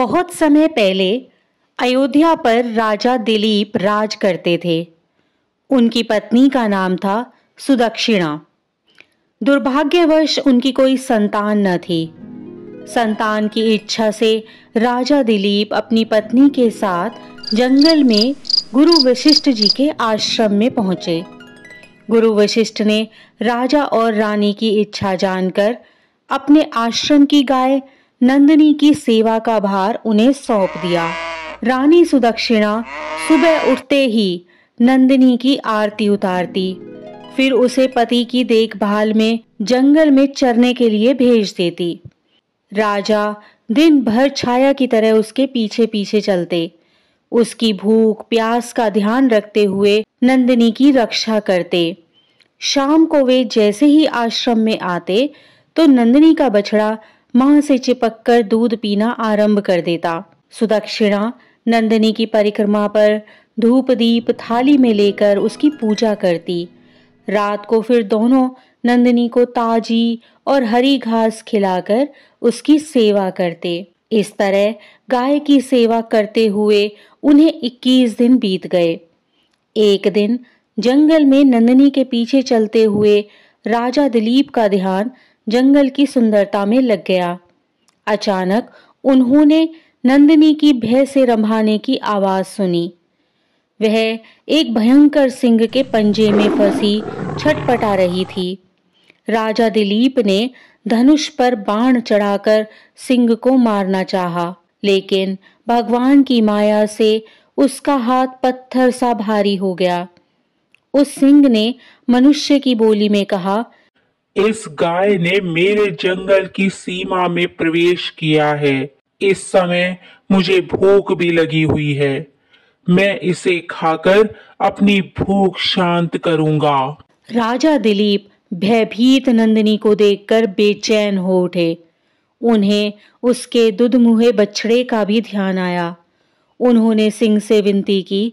बहुत समय पहले अयोध्या पर राजा दिलीप राज करते थे उनकी पत्नी का नाम था सुदक्षिणा दुर्भाग्यवश उनकी कोई संतान न थी संतान की इच्छा से राजा दिलीप अपनी पत्नी के साथ जंगल में गुरु वशिष्ठ जी के आश्रम में पहुंचे गुरु वशिष्ठ ने राजा और रानी की इच्छा जानकर अपने आश्रम की गाय नंदनी की सेवा का भार उन्हें सौंप दिया रानी सुदक्षिणा सुबह उठते ही नंदिनी की आरती उतारती फिर उसे पति की देखभाल में जंगल में चरने के लिए भेज देती राजा दिन भर छाया की तरह उसके पीछे पीछे चलते उसकी भूख प्यास का ध्यान रखते हुए नंदिनी की रक्षा करते शाम को वे जैसे ही आश्रम में आते तो नंदिनी का बछड़ा मां से चिपक कर दूध पीना आरंभ कर देता सुदक्षिणा नंदिनी की परिक्रमा पर धूप दीप थाली में लेकर उसकी पूजा करती रात को फिर दोनों नंदिनी को ताजी और हरी घास खिलाकर उसकी सेवा करते इस तरह गाय की सेवा करते हुए उन्हें 21 दिन बीत गए एक दिन जंगल में नंदिनी के पीछे चलते हुए राजा दिलीप का ध्यान जंगल की सुंदरता में लग गया अचानक उन्होंने नंदिनी की भय से रंभाने की आवाज सुनी वह एक भयंकर सिंह के पंजे में फंसी छटपटा रही थी राजा दिलीप ने धनुष पर बाण चढ़ाकर सिंह को मारना चाहा, लेकिन भगवान की माया से उसका हाथ पत्थर सा भारी हो गया उस सिंह ने मनुष्य की बोली में कहा इस गाय ने मेरे जंगल की सीमा में प्रवेश किया है इस समय मुझे भूख भी लगी हुई है मैं इसे खाकर अपनी भूख शांत करूंगा राजा दिलीप भयभीत नंदिनी को देखकर बेचैन हो उठे उन्हें उसके दुधमुहे बछड़े का भी ध्यान आया उन्होंने सिंह से विनती की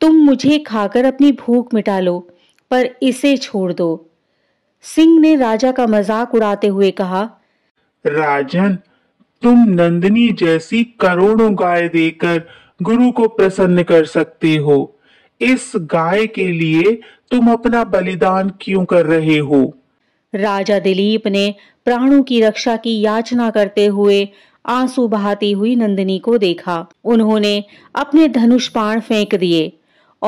तुम मुझे खाकर अपनी भूख मिटा लो पर इसे छोड़ दो सिंह ने राजा का मजाक उड़ाते हुए कहा राजन तुम नंदिनी जैसी करोड़ों गाय देकर गुरु को प्रसन्न कर सकते हो इस गाय के लिए तुम अपना बलिदान क्यों कर रहे हो राजा दिलीप ने प्राणों की रक्षा की याचना करते हुए आंसू बहाती हुई नंदिनी को देखा उन्होंने अपने धनुष बाण फेंक दिए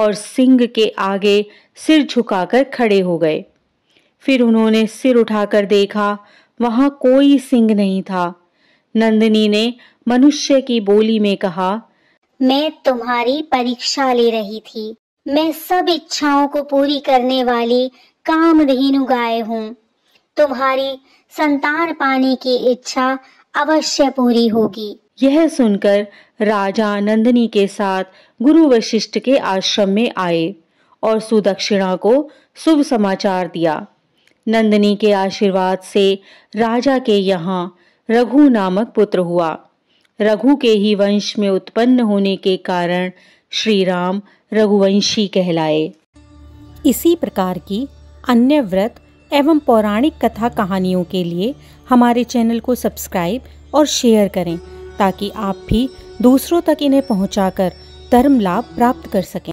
और सिंह के आगे सिर झुकाकर खड़े हो गए फिर उन्होंने सिर उठाकर देखा वहां कोई सिंह नहीं था नंदिनी ने मनुष्य की बोली में कहा मैं तुम्हारी परीक्षा ले रही थी मैं सब इच्छाओं को पूरी करने वाली कामधेनु गाय हूँ तुम्हारी संतान पाने की इच्छा अवश्य पूरी होगी यह सुनकर राजा नंदिनी के साथ गुरु वशिष्ठ के आश्रम में आए और सुदक्षिणा को शुभ समाचार दिया नंदनी के आशीर्वाद से राजा के यहाँ रघु नामक पुत्र हुआ रघु के ही वंश में उत्पन्न होने के कारण श्री राम रघुवंशी कहलाए इसी प्रकार की अन्य व्रत एवं पौराणिक कथा कहानियों के लिए हमारे चैनल को सब्सक्राइब और शेयर करें ताकि आप भी दूसरों तक इन्हें पहुंचाकर धर्म लाभ प्राप्त कर सकें